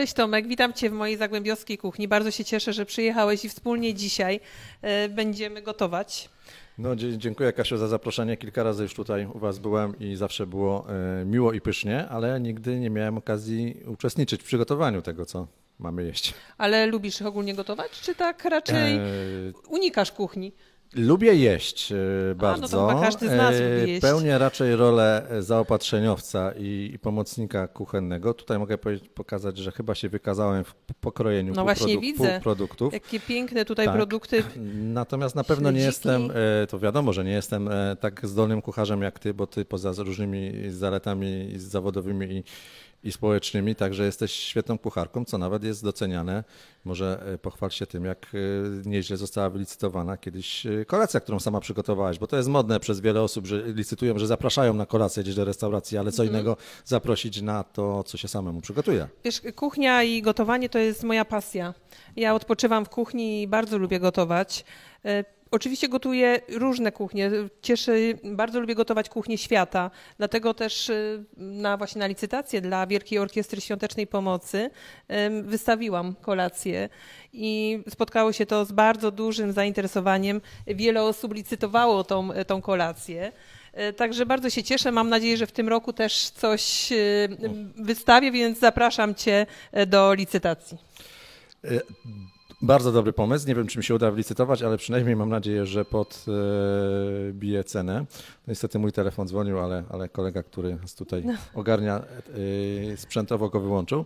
Cześć Tomek, witam Cię w mojej zagłębiowskiej kuchni. Bardzo się cieszę, że przyjechałeś i wspólnie dzisiaj e, będziemy gotować. No, dziękuję Kasiu za zaproszenie. Kilka razy już tutaj u Was byłem i zawsze było e, miło i pysznie, ale nigdy nie miałem okazji uczestniczyć w przygotowaniu tego, co mamy jeść. Ale lubisz ogólnie gotować, czy tak raczej e, unikasz kuchni? Lubię jeść bardzo. E, A, no to każdy z e, nas lubi jeść. Pełnię raczej rolę zaopatrzeniowca i, i pomocnika kuchennego. Tutaj mogę pokazać, że chyba się wykazałem w pokrojeniu no właśnie widzę, produktów. Jakie piękne tutaj tak. produkty. Natomiast na pewno nie jestem, e, to wiadomo, że nie jestem tak zdolnym kucharzem jak ty, bo ty poza różnymi zaletami zawodowymi i i społecznymi, także jesteś świetną kucharką, co nawet jest doceniane. Może e, pochwal się tym, jak e, nieźle została wylicytowana kiedyś e, kolacja, którą sama przygotowałaś, bo to jest modne przez wiele osób, że licytują, że zapraszają na kolację gdzieś do restauracji, ale co mhm. innego zaprosić na to, co się samemu przygotuje. Wiesz, kuchnia i gotowanie to jest moja pasja. Ja odpoczywam w kuchni i bardzo lubię gotować. Oczywiście gotuję różne kuchnie. Cieszę, bardzo lubię gotować kuchnię świata. Dlatego też y, na, właśnie na licytację dla Wielkiej Orkiestry Świątecznej Pomocy wystawiłam kolację i spotkało się to z bardzo dużym zainteresowaniem. Wiele osób licytowało tą, tą kolację. E, także bardzo się cieszę. Mam nadzieję, że w tym roku też coś y, wystawię, więc zapraszam Cię e, do licytacji. E, bardzo dobry pomysł. Nie wiem, czy mi się uda wylicytować, ale przynajmniej mam nadzieję, że podbije e, cenę. No, niestety mój telefon dzwonił, ale, ale kolega, który nas tutaj no. ogarnia, e, sprzętowo go wyłączył.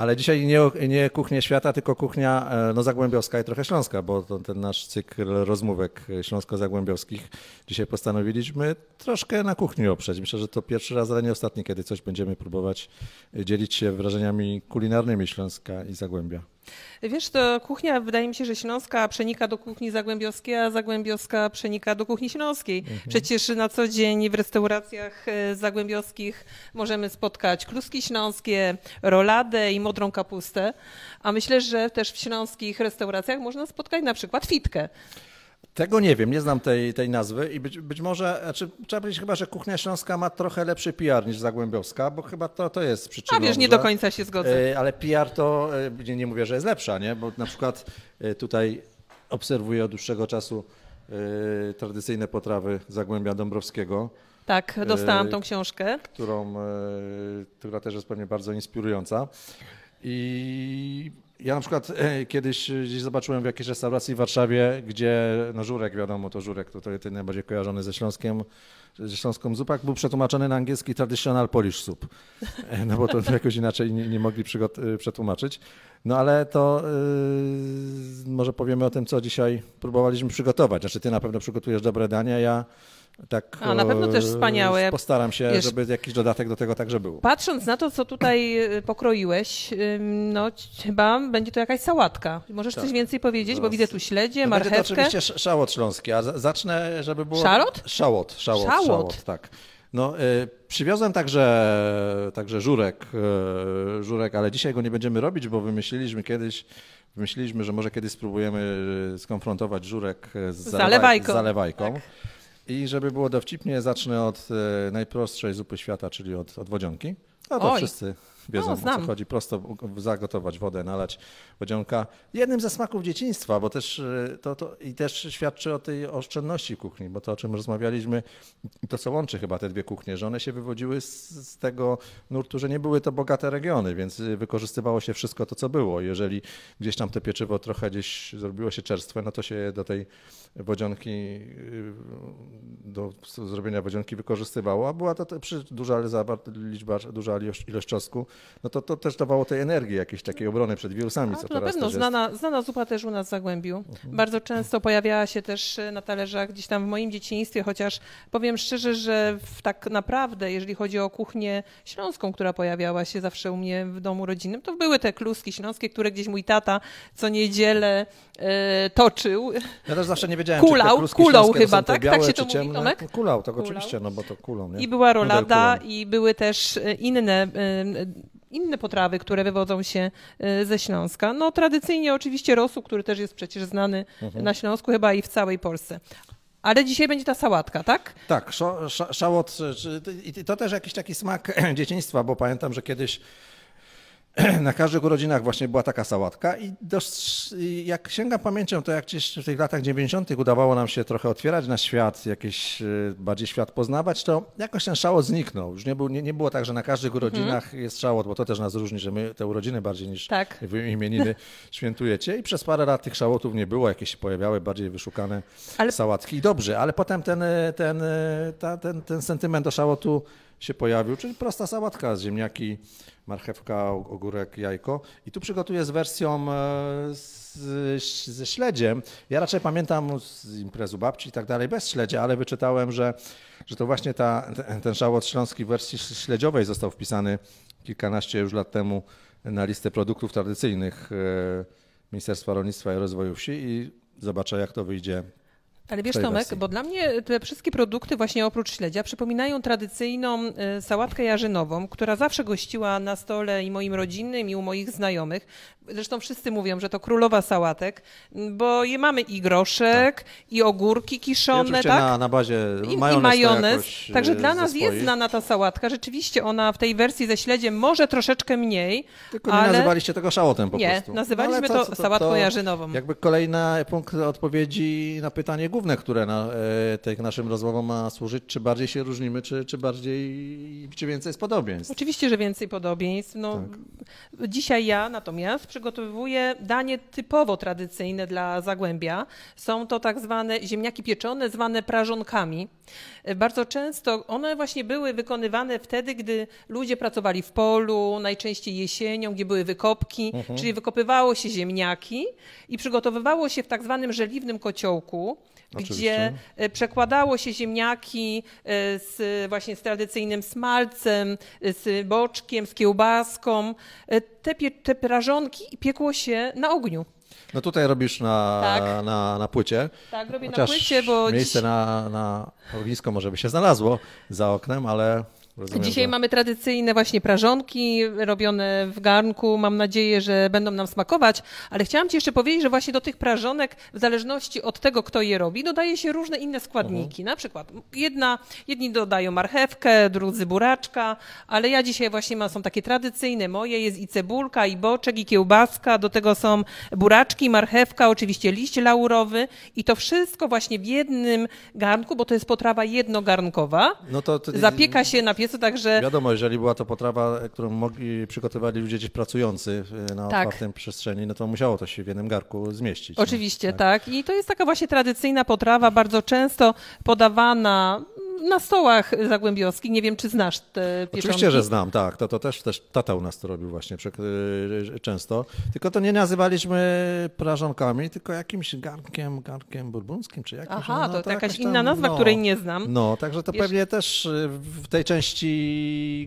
Ale dzisiaj nie, nie kuchnia świata, tylko kuchnia e, no, zagłębiowska i trochę śląska, bo to, ten nasz cykl rozmówek e, śląsko-zagłębiowskich dzisiaj postanowiliśmy troszkę na kuchni oprzeć. Myślę, że to pierwszy raz, ale nie ostatni, kiedy coś będziemy próbować e, dzielić się wrażeniami kulinarnymi Śląska i Zagłębia. Wiesz, to kuchnia, wydaje mi się, że śląska przenika do kuchni zagłębiowskiej, a zagłębiowska przenika do kuchni śląskiej. Mhm. Przecież na co dzień w restauracjach zagłębiowskich możemy spotkać kluski śląskie, roladę i modrą kapustę, a myślę, że też w śląskich restauracjach można spotkać na przykład fitkę. Tego nie wiem, nie znam tej, tej nazwy i być, być może, znaczy, trzeba powiedzieć chyba, że kuchnia śląska ma trochę lepszy PR niż zagłębiowska, bo chyba to, to jest przyczyna. A wiesz, nie do końca się zgodzę. E, ale PR to, e, nie, nie mówię, że jest lepsza, nie? bo na przykład e, tutaj obserwuję od dłuższego czasu tradycyjne potrawy Zagłębia Dąbrowskiego. Tak, dostałam tą książkę. Którą, która też jest pewnie bardzo inspirująca. I ja na przykład e, kiedyś e, gdzieś zobaczyłem w jakiejś restauracji w Warszawie, gdzie no żurek, wiadomo, to żurek, to ten najbardziej kojarzony ze Śląskiem, ze Śląską zupak, był przetłumaczony na angielski traditional Polish soup, e, no bo to jakoś inaczej nie, nie mogli przetłumaczyć. No ale to może powiemy o tym, co dzisiaj próbowaliśmy przygotować. Znaczy ty na pewno przygotujesz dobre dania, ja tak, A na pewno też wspaniałe. E, postaram się, Wiesz, żeby jakiś dodatek do tego także był. Patrząc na to, co tutaj e, pokroiłeś, no chyba będzie to jakaś sałatka. Możesz tak. coś więcej powiedzieć, Zaraz. bo no, widzę tu śledzie, no marchewkę. Będzie to oczywiście szałot śląski, a zacznę, żeby było... Szalot? Szałot, szałot, szałot, szałot tak. No, y, przywiozłem także, także żurek, y, żurek, ale dzisiaj go nie będziemy robić, bo wymyśliliśmy kiedyś, wymyśliliśmy, że może kiedyś spróbujemy skonfrontować żurek z, zalewajką. Z zalewajką. Tak. I żeby było dowcipnie, zacznę od e, najprostszej zupy świata, czyli od, od wodzionki. to Oj. wszyscy wiedzą no, o co chodzi. Prosto zagotować wodę, nalać wodzionka. Jednym ze smaków dzieciństwa, bo też y, to, to i też świadczy o tej oszczędności kuchni, bo to o czym rozmawialiśmy to co łączy chyba te dwie kuchnie, że one się wywodziły z, z tego nurtu, że nie były to bogate regiony, więc y, wykorzystywało się wszystko to co było. Jeżeli gdzieś tam te pieczywo trochę gdzieś zrobiło się czerstwe, no to się do tej wodzionki, y, do zrobienia wodzionki wykorzystywało, a była to, to przy duża, liczba, duża ilość czosnku no to to też dawało tej energii jakiejś takiej obrony przed wirusami, tak, co A, Na pewno znana, znana zupa też u nas w Zagłębiu. Mhm. Bardzo często pojawiała się też e, na talerzach gdzieś tam w moim dzieciństwie, chociaż powiem szczerze, że tak naprawdę, jeżeli chodzi o kuchnię śląską, która pojawiała się zawsze u mnie w domu rodzinnym, to były te kluski śląskie, które gdzieś mój tata co niedzielę e, toczył. Ja też zawsze nie wiedziałem, kulał, czy kulał chyba, tak? Białe, tak się to mówi, Tomek? Kulał, tak kulał. oczywiście, no bo to kulą. Nie? I była rolada i były też e, inne e, inne potrawy, które wywodzą się y, ze Śląska. No tradycyjnie oczywiście rosół, który też jest przecież znany mhm. na Śląsku chyba i w całej Polsce. Ale dzisiaj będzie ta sałatka, tak? Tak, szałot. To też jakiś taki smak dzieciństwa, bo pamiętam, że kiedyś na każdych urodzinach właśnie była taka sałatka i jak sięgam pamięcią, to jak gdzieś w tych latach 90. udawało nam się trochę otwierać na świat, jakiś e, bardziej świat poznawać, to jakoś ten szałot zniknął. Już nie, był, nie, nie było tak, że na każdych mhm. urodzinach jest szałot, bo to też nas różni, że my te urodziny bardziej niż tak. imieniny świętujecie i przez parę lat tych szałotów nie było, jakieś się pojawiały bardziej wyszukane ale... sałatki i dobrze, ale potem ten, e, ten, e, ta, ten, ten sentyment do szałotu się pojawił, czyli prosta sałatka z ziemniaki, marchewka, ogórek, jajko. I tu przygotuję z wersją e, z, ze śledziem. Ja raczej pamiętam no, z imprezu babci i tak dalej bez śledzia, ale wyczytałem, że, że to właśnie ta, ten żałot śląski w wersji śledziowej został wpisany kilkanaście już lat temu na listę produktów tradycyjnych e, Ministerstwa Rolnictwa i Rozwoju Wsi i zobaczę jak to wyjdzie ale wiesz Tomek, wersji. bo dla mnie te wszystkie produkty właśnie oprócz śledzia przypominają tradycyjną e, sałatkę jarzynową, która zawsze gościła na stole i moim rodzinnym i u moich znajomych. Zresztą wszyscy mówią, że to królowa sałatek, bo je mamy i groszek, tak. i ogórki kiszone, I tak? Na, na bazie majonez. I majonez. E, Także dla nas zespoić. jest znana ta sałatka. Rzeczywiście ona w tej wersji ze śledziem może troszeczkę mniej. Tylko ale... nie nazywaliście tego szałotem po nie, prostu. Nie, nazywaliśmy no, to, to, to, sałatką to jarzynową. Jakby kolejny punkt odpowiedzi na pytanie główne główne, które na, e, naszym rozmowom ma służyć, czy bardziej się różnimy, czy, czy bardziej, czy więcej jest podobieństw. Oczywiście, że więcej podobieństw. No, tak. Dzisiaj ja natomiast przygotowuję danie typowo tradycyjne dla Zagłębia. Są to tak zwane ziemniaki pieczone, zwane prażonkami. E, bardzo często one właśnie były wykonywane wtedy, gdy ludzie pracowali w polu, najczęściej jesienią, gdzie były wykopki, mhm. czyli wykopywało się ziemniaki i przygotowywało się w tak zwanym żeliwnym kociołku, Oczywiście. gdzie e, przekładało się ziemniaki e, z, właśnie z tradycyjnym smalcem, e, z boczkiem, z kiełbaską. Te, te prażonki piekło się na ogniu. No tutaj robisz na, tak. na, na płycie. Tak, robię Chociaż na płycie, bo. Miejsce dziś... na, na ognisko może by się znalazło za oknem, ale Rozumiem, Dzisiaj tak. mamy tradycyjne właśnie prażonki robione w garnku. Mam nadzieję, że będą nam smakować, ale chciałam Ci jeszcze powiedzieć, że właśnie do tych prażonek w zależności od tego, kto je robi, dodaje się różne inne składniki. Mhm. Na przykład jedna, jedni dodają marchewkę, drudzy buraczka, ale ja dzisiaj właśnie mam, są takie tradycyjne moje, jest i cebulka, i boczek, i kiełbaska, do tego są buraczki, marchewka, oczywiście liść laurowy i to wszystko właśnie w jednym garnku, bo to jest potrawa jednogarnkowa. No to, to... Zapieka się na pies jest to tak, że... Wiadomo, jeżeli była to potrawa, którą mogli, przygotowali ludzie gdzieś pracujący e, na tak. otwartym przestrzeni, no to musiało to się w jednym garku zmieścić. No. Oczywiście, no. tak. tak. I to jest taka właśnie tradycyjna potrawa, bardzo często podawana na stołach zagłębiowskich. Nie wiem, czy znasz te pieczątki. Oczywiście, że znam, tak. To, to też, też tata u nas to robił właśnie y, y, często. Tylko to nie nazywaliśmy prażonkami, tylko jakimś garnkiem, garnkiem burbuńskim, czy jakimś. Aha, no, to, no, to, jakaś, jakaś tam, inna nazwa, no, której nie znam. No, także to Wiesz... pewnie też y, w tej części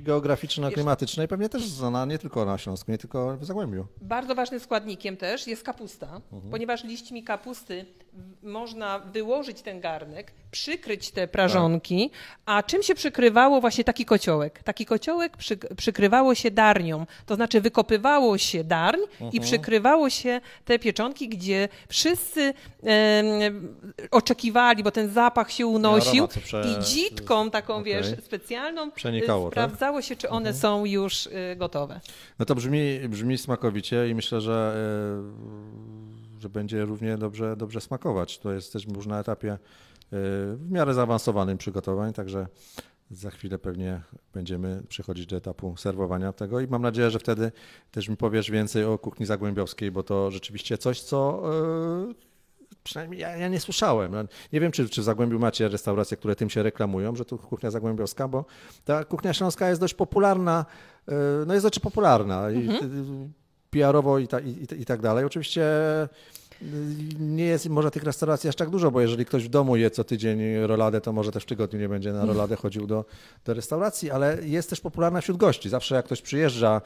geograficzno-klimatycznej pewnie też znana nie tylko na Śląsku, nie tylko w Zagłębiu. Bardzo ważnym składnikiem też jest kapusta, mhm. ponieważ liśćmi kapusty można wyłożyć ten garnek, przykryć te tak. prażonki, a czym się przykrywało właśnie taki kociołek? Taki kociołek przy, przykrywało się darnią, to znaczy wykopywało się darń uh -huh. i mhm. przykrywało się te pieczonki, gdzie wszyscy e, oczekiwali, bo ten zapach się unosił i dzitką taką, okay. wiesz, specjalną y, Przenikało, tak? sprawdzało tak? się, czy one uh mhm. -huh. są już y, gotowe. No to brzmi, brzmi smakowicie i myślę, że y, że będzie równie dobrze, dobrze smakować. To jesteśmy już na etapie Y, w miarę zaawansowanym przygotowań, także za chwilę pewnie będziemy przechodzić do etapu serwowania tego i mam nadzieję, że wtedy też mi powiesz więcej o kuchni zagłębiowskiej, bo to rzeczywiście coś, co y, przynajmniej ja, ja, nie słyszałem. Nie wiem, czy, czy w Zagłębiu macie restauracje, które tym się reklamują, że to kuchnia zagłębiowska, bo ta kuchnia śląska jest dość popularna, y, no jest dość znaczy popularna mhm. i, PR-owo i, ta, i, i tak dalej. Oczywiście nie jest może tych restauracji aż tak dużo, bo jeżeli ktoś w domu je co tydzień roladę, to może też w tygodniu nie będzie na roladę chodził do, do restauracji, ale jest też popularna wśród gości. Zawsze jak ktoś przyjeżdża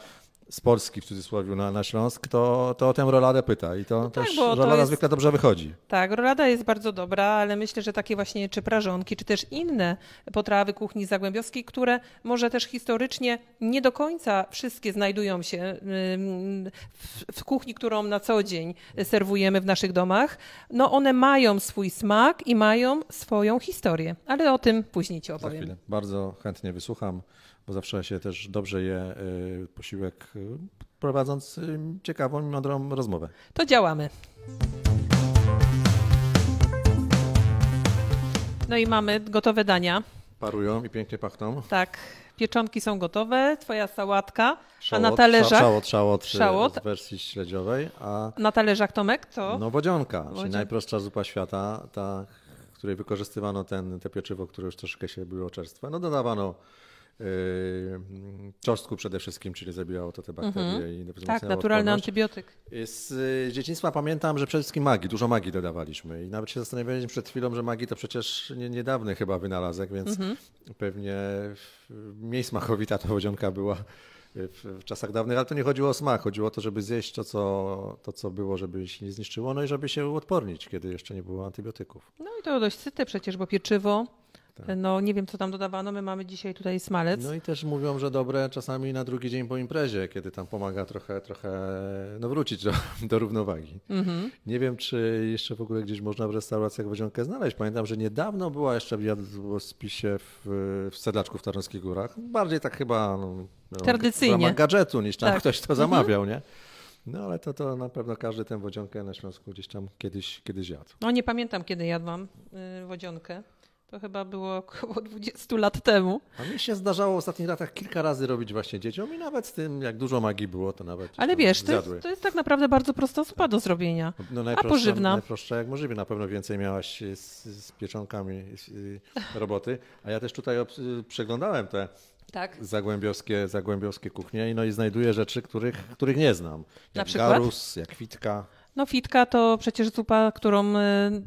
z Polski w cudzysłowie na, na Śląsk, to, to o tę roladę pyta i to no tak, też tak, rolada jest, zwykle dobrze wychodzi. Tak, rolada jest bardzo dobra, ale myślę, że takie właśnie czy prażonki, czy też inne potrawy kuchni zagłębiowskiej, które może też historycznie nie do końca wszystkie znajdują się w, w kuchni, którą na co dzień serwujemy w naszych domach, no one mają swój smak i mają swoją historię, ale o tym później Ci opowiem. Bardzo chętnie wysłucham bo zawsze się też dobrze je y, posiłek, y, prowadząc y, ciekawą i mądrą rozmowę. To działamy. No i mamy gotowe dania. Parują i pięknie pachną. Tak. Pieczonki są gotowe, twoja sałatka, szałot, a na talerzach... Szałot, szałot, szałot w wersji śledziowej, a... Na talerzach, Tomek, to... No wodzionka, Wodzion... czyli najprostsza zupa świata, ta, w której wykorzystywano ten, te pieczywo, które już troszkę się było czerstwe. No dodawano Yy, czosnku przede wszystkim, czyli zabijało to te bakterie. Mhm. I tak, naturalny odporność. antybiotyk. Y, z dzieciństwa pamiętam, że przede wszystkim magii, dużo magii dodawaliśmy. I nawet się zastanawialiśmy przed chwilą, że magii to przecież nie, niedawny chyba wynalazek, więc mhm. pewnie mniej smakowita ta wodzionka była w, czasach dawnych, ale to nie chodziło o smak, chodziło o to, żeby zjeść to co, to, co było, żeby się nie zniszczyło, no i żeby się uodpornić, kiedy jeszcze nie było antybiotyków. No i to dość syte przecież, bo pieczywo tak. No nie wiem, co tam dodawano. My mamy dzisiaj tutaj smalec. No i też mówią, że dobre czasami na drugi dzień po imprezie, kiedy tam pomaga trochę, trochę no wrócić do, do równowagi. Mhm. Nie wiem, czy jeszcze w ogóle gdzieś można w restauracjach wodzionkę znaleźć. Pamiętam, że niedawno była jeszcze w spisie w, w Sedlaczku w Tarnowskich Górach. Bardziej tak chyba no, tradycyjnie. gadżetu niż tam tak. ktoś to zamawiał, mhm. nie? No ale to, to na pewno każdy tę wodzionkę na Śląsku gdzieś tam kiedyś, kiedyś jadł. No nie pamiętam, kiedy jadłam y, wodzionkę. To chyba było około 20 lat temu. A mi się zdarzało w ostatnich latach kilka razy robić właśnie dzieciom i nawet z tym, jak dużo magii było, to nawet. Ale wiesz, to jest, to jest, tak naprawdę bardzo prosta zupa do zrobienia. No, A pożywna. Najprostsza jak możliwie, na pewno więcej miałaś z, z pieczonkami y, roboty. A ja też tutaj przeglądałem te tak. zagłębiowskie, zagłębiowskie kuchnie i, no, i znajduję rzeczy, których, których nie znam. Jak na przykład? garus, jak fitka. No fitka to przecież zupa, którą y,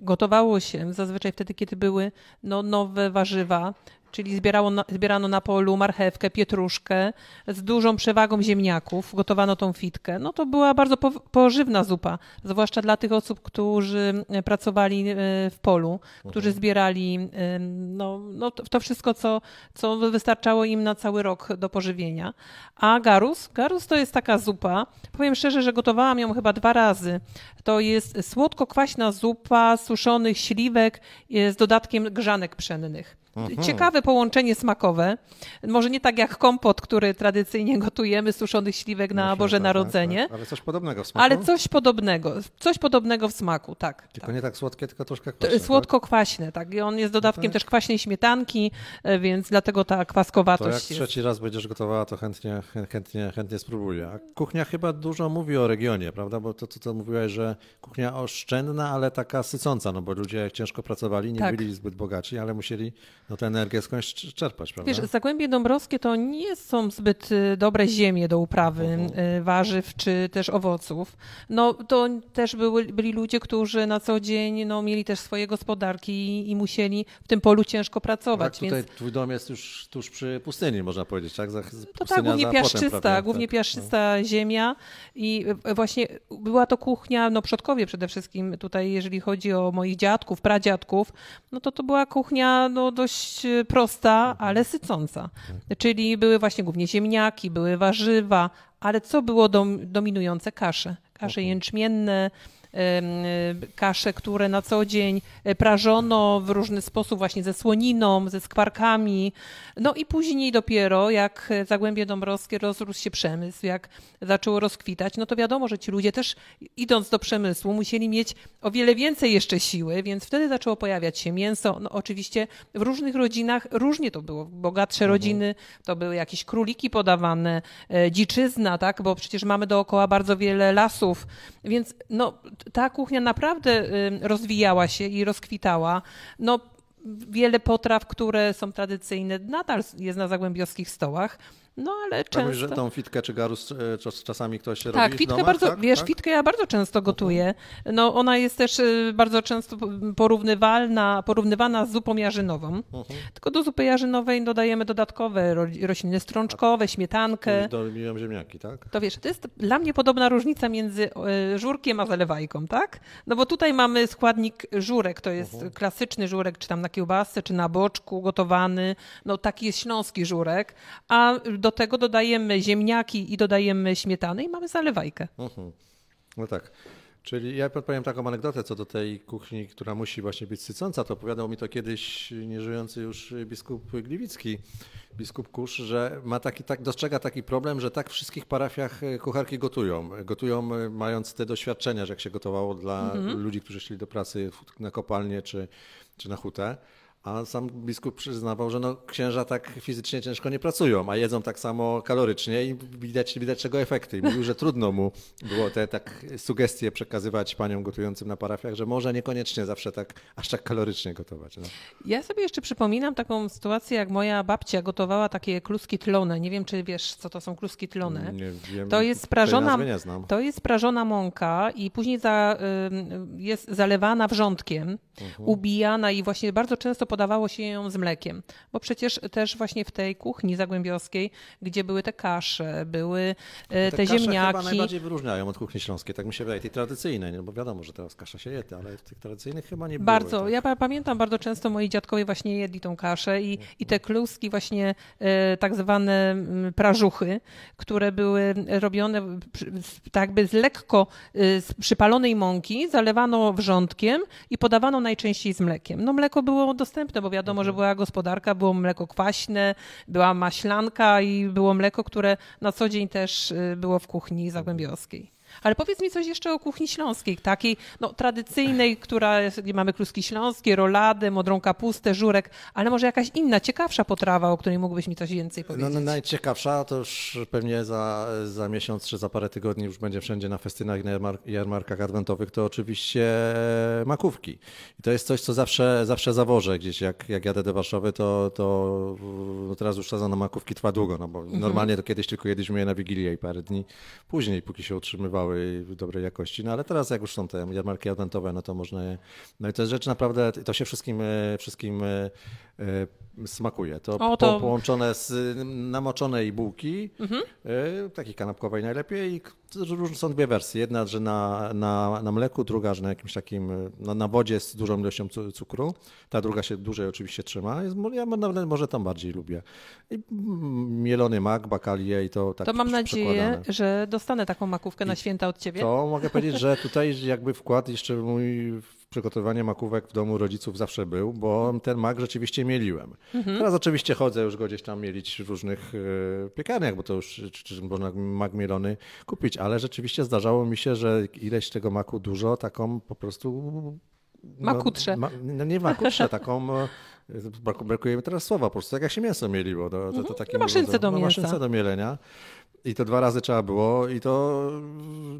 Gotowało się zazwyczaj wtedy, kiedy były no, nowe warzywa, czyli zbierało na, zbierano na polu marchewkę, pietruszkę z dużą przewagą ziemniaków, gotowano tą fitkę. No to była bardzo po, pożywna zupa, zwłaszcza dla tych osób, którzy e, pracowali e, w polu, którzy mhm. zbierali e, no, no to wszystko, co, co wystarczało im na cały rok do pożywienia. A garus? Garus to jest taka zupa, powiem szczerze, że gotowałam ją chyba dwa razy. To jest słodko-kwaśna zupa suszonych śliwek z dodatkiem grzanek pszennych. Mhm. Ciekawe połączenie smakowe. Może nie tak jak kompot, który tradycyjnie gotujemy, suszonych śliwek na Boże tak, tak, Narodzenie. Tak, ale coś podobnego w smaku. Ale coś podobnego, coś podobnego w smaku, tak. Tylko tak. nie tak słodkie, tylko troszkę kwaśne. Słodko-kwaśne, tak? I on jest dodatkiem no też kwaśnej śmietanki, e, więc dlatego ta kwaskowatość to jak jest. trzeci raz będziesz gotowała, to chętnie, chętnie, chętnie spróbuję. A kuchnia chyba dużo mówi o regionie, prawda? Bo to, co to, to mówiłaś, że kuchnia oszczędna, ale taka sycąca, no bo ludzie ciężko pracowali, nie tak. byli zbyt bogaci, ale musieli no tę energię skądś czerpać, prawda? Wiesz, Zagłębie Dąbrowskie to nie są zbyt y, dobre ziemie do uprawy mhm. y, warzyw czy też owoców. No to też były, byli ludzie, którzy na co dzień no, mieli też swoje gospodarki i, i musieli w tym polu ciężko pracować. Tak, tutaj więc... twój dom jest już tuż przy pustyni, można powiedzieć, tak? Za, to no tak, tak, głównie piaszczysta, głównie no. piaszczysta ziemia i e, właśnie była to kuchnia, no przodkowie przede wszystkim tutaj, jeżeli chodzi o moich dziadków, pradziadków, no to to była kuchnia no, dość Y, prosta, ale sycąca. Czyli były właśnie głównie ziemniaki, były warzywa, ale co było dom, dominujące? Kasze. Kasze jęczmienne, kasze, które na co dzień e, prażono w różny sposób, właśnie ze słoniną, ze skwarkami. No i później dopiero, jak e, Zagłębie Dąbrowskie rozrósł się przemysł, jak zaczęło rozkwitać, no to wiadomo, że ci ludzie też idąc do przemysłu musieli mieć o wiele więcej jeszcze siły, więc wtedy zaczęło pojawiać się mięso. No oczywiście w różnych rodzinach różnie to było. Bogatsze mhm. rodziny to były jakieś króliki podawane, e, dziczyzna, tak, bo przecież mamy dookoła bardzo wiele lasów, więc no ta kuchnia naprawdę y, rozwijała się i rozkwitała. No wiele potraw, które są tradycyjne, nadal jest na zagłębiowskich stołach. No ale często. Mówisz, że tą fitkę czy garus e, czasami ktoś tak, robi fitkę domach, bardzo, tak? Wiesz, tak? fitkę ja bardzo często mhm. gotuję. No ona jest też e, bardzo często porównywalna, porównywana z zupą jarzynową. Uh mhm. -huh. Tylko do zupy jarzynowej dodajemy dodatkowe rośliny strączkowe, śmietankę. Domiłem ziemniaki, tak? To wiesz, to jest dla mnie podobna różnica między e, żurkiem a zalewajką, tak? No bo tutaj mamy składnik żurek, to jest uh mhm. -huh. klasyczny żurek, czy tam na kiełbasce czy na boczku gotowany. No taki jest śląski żurek. A do tego dodajemy ziemniaki i dodajemy śmietany i mamy zalewajkę. Mhm. No tak. Czyli ja powiem taką anegdotę co do tej kuchni, która musi właśnie być sycąca. To opowiadał mi to kiedyś nieżyjący już biskup Gliwicki, biskup Kusz, że ma taki, tak, dostrzega taki problem, że tak w wszystkich parafiach e, kucharki gotują. Gotują e, mając te doświadczenia, że jak się gotowało dla mhm. ludzi, którzy szli do pracy na kopalnie czy נחותה. A sam biskup przyznawał, że no, księża tak fizycznie ciężko nie pracują, a jedzą tak samo kalorycznie i widać, widać czego efekty. I mówił, że trudno mu było te tak sugestie przekazywać paniom gotującym na parafiach, że może niekoniecznie zawsze tak aż tak kalorycznie gotować. No. Ja sobie jeszcze przypominam taką sytuację, jak moja babcia gotowała takie kluski tlone. Nie wiem, czy wiesz, co to są kluski tlone. Nie wiem, to jest sprażona, to jest sprażona mąka i później za, jest zalewana wrzątkiem, mhm. ubijana i właśnie bardzo często podawało się ją z mlekiem, bo przecież też właśnie w tej kuchni zagłębiowskiej, gdzie były te kasze, były e, te, te kasze ziemniaki. chyba najbardziej wyróżniają od kuchni śląskiej, tak mi się wydaje, tej tradycyjnej, no bo wiadomo, że teraz kasza się je, ale tych tradycyjnych chyba nie było. Bardzo, tak. ja pamiętam bardzo często moi dziadkowie właśnie jedli tą kaszę i, mhm. i te kluski właśnie e, tak zwane mm, prażuchy, które były robione tak by z lekko e, z przypalonej mąki, zalewano wrzątkiem i podawano najczęściej z mlekiem. No mleko było dostępne dostępne, bo wiadomo, mhm. że była gospodarka, było mleko kwaśne, była maślanka i było mleko, które na co dzień też y, było w kuchni zagłębiowskiej. Ale powiedz mi coś jeszcze o kuchni śląskiej, takiej no, tradycyjnej, która mamy kluski śląskie, rolady, modrą kapustę, żurek, ale może jakaś inna, ciekawsza potrawa, o której mógłbyś mi coś więcej powiedzieć? No, no najciekawsza to już pewnie za, za miesiąc czy za parę tygodni już będzie wszędzie na festynach i na jarmarkach adwentowych, to oczywiście makówki. I to jest coś, co zawsze, zawsze zawożę gdzieś. Jak, jak jadę do Warszawy, to, to no, teraz już sezon na makówki trwa długo, no bo mhm. normalnie to kiedyś tylko jedliśmy je na Wigilię i parę dni później, póki się utrzymywało trwały w dobrej jakości, no ale teraz jak już są te jarmarki adwentowe, no to można je, no i to jest rzecz naprawdę, to się wszystkim, e, wszystkim e, e, smakuje. To, o, to... połączone z namoczonej bułki, mhm. takiej kanapkowej najlepiej i są dwie wersje. Jedna, że na, na, na mleku, druga, że na jakimś takim, na, no, na wodzie z dużą ilością cukru. Ta druga się dłużej oczywiście trzyma. Jest, ja nawet może tam bardziej lubię. I mm, mielony mak, bakalie i to tak To mam nadzieję, że dostanę taką makówkę I na święta od ciebie. To mogę powiedzieć, że tutaj jakby wkład jeszcze mój przygotowanie makówek w domu rodziców zawsze był, bo mhm. ten mak rzeczywiście mieliłem. Mhm. Teraz oczywiście chodzę już go gdzieś tam mielić w różnych e, piekarniach, bo to już czy, czy można mak mielony kupić, ale rzeczywiście zdarzało mi się, że ileś tego maku dużo, taką po prostu... No, makutrze. Ma, no nie makutrze, taką... E, brakuje mi teraz słowa, po prostu tak jak się mięso mieliło. Do, do, mhm. maszynce do, do mięsa. maszynce do mielenia. I to dwa razy trzeba było i to,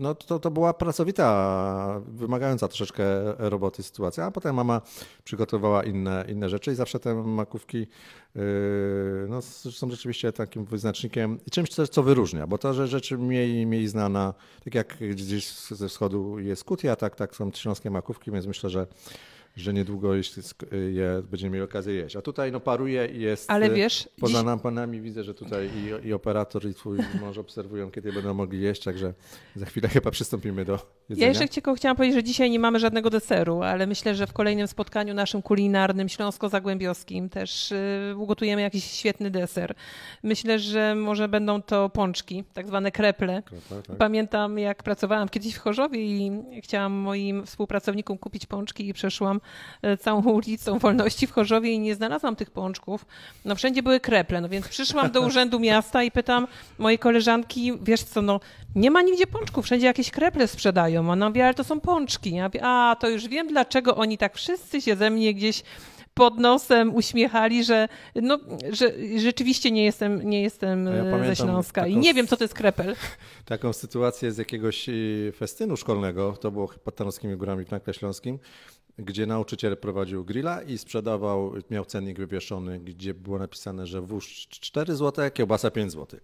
no, to, to była pracowita, wymagająca troszeczkę roboty sytuacja, a potem mama przygotowała inne, inne rzeczy i zawsze te makówki yy, no, są rzeczywiście takim wyznacznikiem i czymś, co, co wyróżnia, bo to, że rzeczy mniej, mniej znana, tak jak gdzieś ze wschodu jest kutia, tak, tak są trzynostkie makówki, więc myślę, że że niedługo, je, będziemy mieli okazję jeść. A tutaj no paruje i jest. Ale y, wiesz. Poza dziś... nampanami widzę, że tutaj i, i operator, i twój mąż obserwują, kiedy będą mogli jeść, także za chwilę chyba przystąpimy do jedzenia. Ja jeszcze tylko chciałam powiedzieć, że dzisiaj nie mamy żadnego deseru, ale myślę, że w kolejnym spotkaniu naszym kulinarnym śląsko-zagłębiowskim też y, ugotujemy jakiś świetny deser. Myślę, że może będą to pączki, tak zwane kreple. Krepa, tak. Pamiętam, jak pracowałam kiedyś w Chorzowie i chciałam moim współpracownikom kupić pączki i przeszłam E, całą ulicą Wolności w Chorzowie i nie znalazłam tych pączków. No wszędzie były kreple, no więc przyszłam do Urzędu Miasta i pytam mojej koleżanki, wiesz co, no nie ma nigdzie pączków, wszędzie jakieś kreple sprzedają. Ona mówi, ale to są pączki. Ja mówię, a to już wiem, dlaczego oni tak wszyscy się ze mnie gdzieś pod nosem uśmiechali, że, no, że rzeczywiście nie jestem, nie jestem ja e, ze Śląska taką, i nie wiem, co to jest krepel. Taką sytuację z jakiegoś e, festynu szkolnego, to było pod Tarnowskimi Górami w Nakle Śląskim, gdzie nauczyciel prowadził grilla i sprzedawał, miał cennik wywieszony, gdzie było napisane, że wóz 4 zł, kiełbasa 5 zł.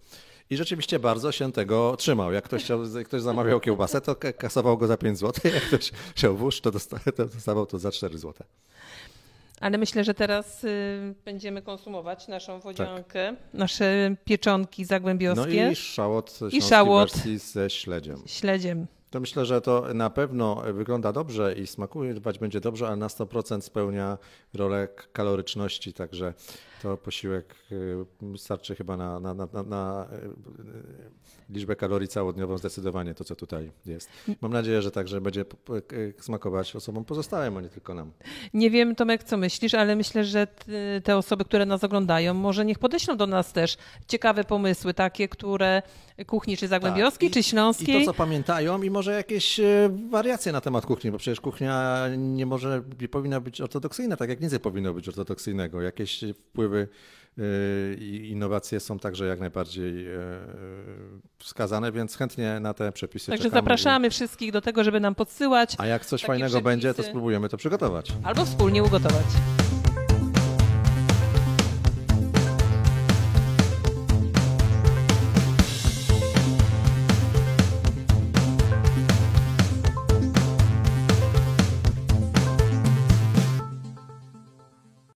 I rzeczywiście bardzo się tego trzymał. Jak ktoś, chciał, jak ktoś zamawiał kiełbasę, to kasował go za 5 zł, jak ktoś chciał wóz, to dostawał to za 4 zł. Ale myślę, że teraz y, będziemy konsumować naszą wodziankę, tak. nasze pieczonki zagłębiowskie. No i szałot, I szałot. ze śledziem. Śledziem. To myślę, że to na pewno wygląda dobrze i smakować będzie dobrze, ale na 100% spełnia rolę kaloryczności, także to posiłek y, starczy chyba na, na, na, na, y, liczbę kalorii całodniową zdecydowanie to, co tutaj jest. Mam nadzieję, że także będzie smakować osobom pozostałym, a nie tylko nam. Nie wiem, Tomek, co myślisz, ale myślę, że te osoby, które nas oglądają, może niech podeślą do nas też ciekawe pomysły, takie, które kuchni czy zagłębiowskiej, tak. czy śląskiej. I to, co pamiętają i może jakieś e, wariacje na temat kuchni, bo przecież kuchnia nie może, nie powinna być ortodoksyjna, tak jak nic nie powinno być ortodoksyjnego. Jakieś wpływy wpływy e, i innowacje są także jak najbardziej e, wskazane, więc chętnie na te przepisy Także czekamy. zapraszamy wszystkich do tego, żeby nam podsyłać. A jak coś fajnego przepisy. będzie, to spróbujemy to przygotować. Albo wspólnie ugotować.